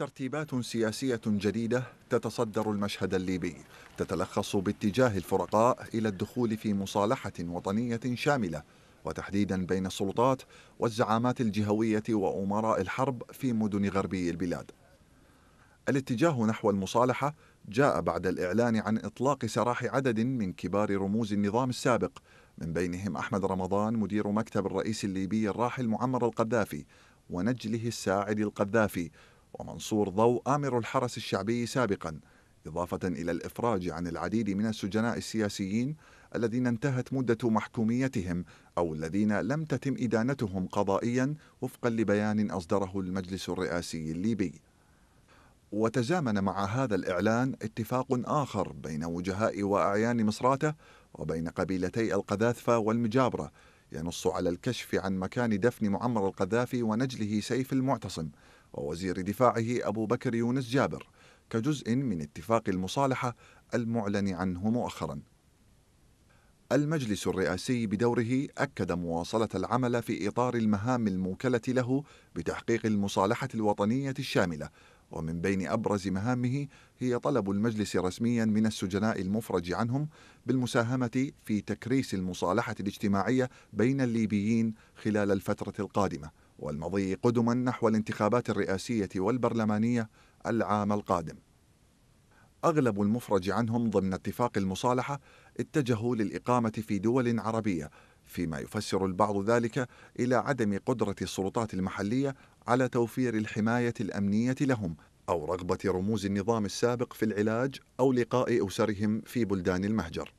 ترتيبات سياسية جديدة تتصدر المشهد الليبي تتلخص باتجاه الفرقاء إلى الدخول في مصالحة وطنية شاملة وتحديدا بين السلطات والزعامات الجهوية وأمراء الحرب في مدن غربي البلاد الاتجاه نحو المصالحة جاء بعد الإعلان عن إطلاق سراح عدد من كبار رموز النظام السابق من بينهم أحمد رمضان مدير مكتب الرئيس الليبي الراحل معمر القذافي ونجله الساعد القذافي ومنصور ضوء آمر الحرس الشعبي سابقا إضافة إلى الإفراج عن العديد من السجناء السياسيين الذين انتهت مدة محكوميتهم أو الذين لم تتم إدانتهم قضائيا وفقا لبيان أصدره المجلس الرئاسي الليبي وتزامن مع هذا الإعلان اتفاق آخر بين وجهاء وأعيان مصراتة وبين قبيلتي القذافة والمجابرة ينص على الكشف عن مكان دفن معمر القذافي ونجله سيف المعتصم ووزير دفاعه أبو بكر يونس جابر كجزء من اتفاق المصالحة المعلن عنه مؤخرا المجلس الرئاسي بدوره أكد مواصلة العمل في إطار المهام الموكلة له بتحقيق المصالحة الوطنية الشاملة ومن بين أبرز مهامه هي طلب المجلس رسميا من السجناء المفرج عنهم بالمساهمة في تكريس المصالحة الاجتماعية بين الليبيين خلال الفترة القادمة والمضي قدما نحو الانتخابات الرئاسية والبرلمانية العام القادم. أغلب المفرج عنهم ضمن اتفاق المصالحة اتجهوا للإقامة في دول عربية، فيما يفسر البعض ذلك إلى عدم قدرة السلطات المحلية على توفير الحماية الأمنية لهم، أو رغبة رموز النظام السابق في العلاج أو لقاء أسرهم في بلدان المهجر.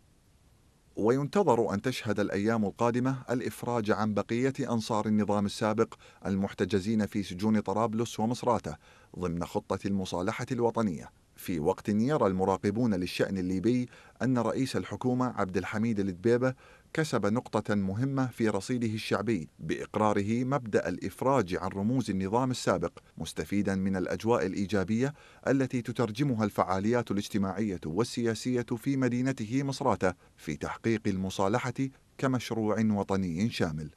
وينتظر أن تشهد الأيام القادمة الإفراج عن بقية أنصار النظام السابق المحتجزين في سجون طرابلس ومصراته ضمن خطة المصالحة الوطنية في وقت يرى المراقبون للشأن الليبي أن رئيس الحكومة عبد الحميد الدبيبة كسب نقطة مهمة في رصيده الشعبي بإقراره مبدأ الإفراج عن رموز النظام السابق مستفيدا من الأجواء الإيجابية التي تترجمها الفعاليات الاجتماعية والسياسية في مدينته مصراتة في تحقيق المصالحة كمشروع وطني شامل